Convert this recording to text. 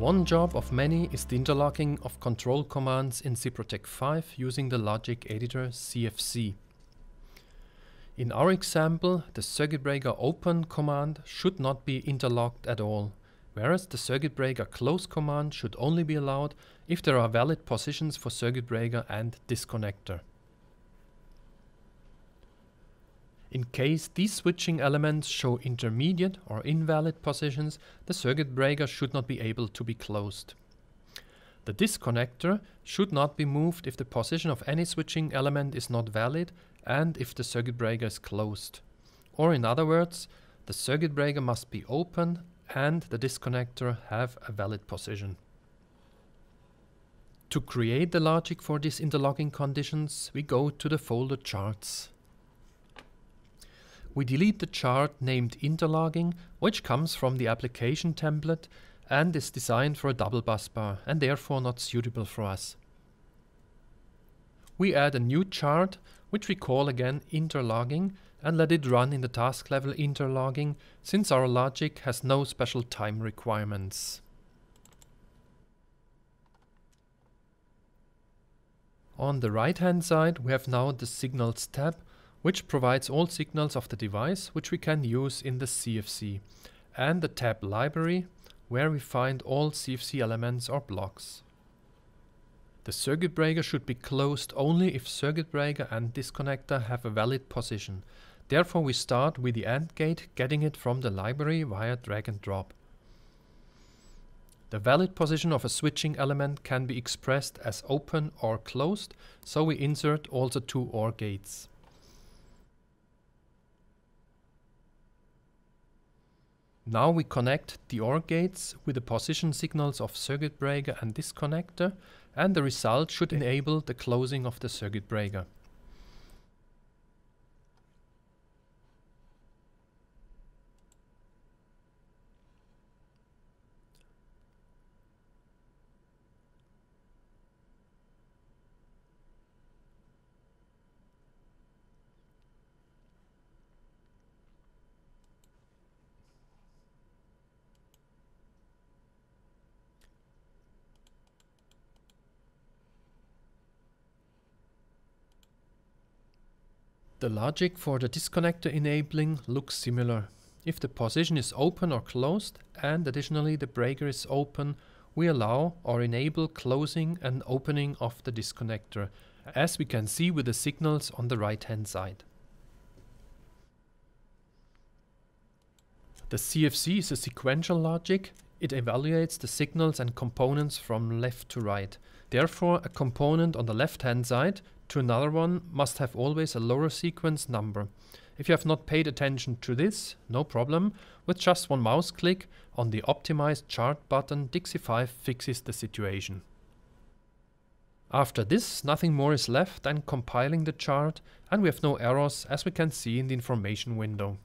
One job of many is the interlocking of control commands in ZProtect 5 using the logic editor CFC. In our example, the circuit breaker open command should not be interlocked at all, whereas the circuit breaker close command should only be allowed if there are valid positions for circuit breaker and disconnector. In case these switching elements show intermediate or invalid positions, the circuit breaker should not be able to be closed. The disconnector should not be moved if the position of any switching element is not valid and if the circuit breaker is closed. Or in other words, the circuit breaker must be open and the disconnector have a valid position. To create the logic for these interlocking conditions, we go to the folder charts we delete the chart named interlogging, which comes from the application template and is designed for a double busbar and therefore not suitable for us. We add a new chart, which we call again interlogging, and let it run in the task level interlogging, since our logic has no special time requirements. On the right hand side we have now the signals tab which provides all signals of the device which we can use in the CFC, and the tab library, where we find all CFC elements or blocks. The circuit breaker should be closed only if circuit breaker and disconnector have a valid position. Therefore we start with the AND gate getting it from the library via drag and drop. The valid position of a switching element can be expressed as open or closed, so we insert also two OR gates. Now we connect the OR gates with the position signals of circuit breaker and disconnector and the result should enable the closing of the circuit breaker. The logic for the disconnector enabling looks similar. If the position is open or closed and additionally the breaker is open, we allow or enable closing and opening of the disconnector, as we can see with the signals on the right hand side. The CFC is a sequential logic. It evaluates the signals and components from left to right. Therefore, a component on the left hand side to another one must have always a lower sequence number. If you have not paid attention to this, no problem, with just one mouse click on the Optimized Chart button 5 fixes the situation. After this, nothing more is left than compiling the chart and we have no errors as we can see in the information window.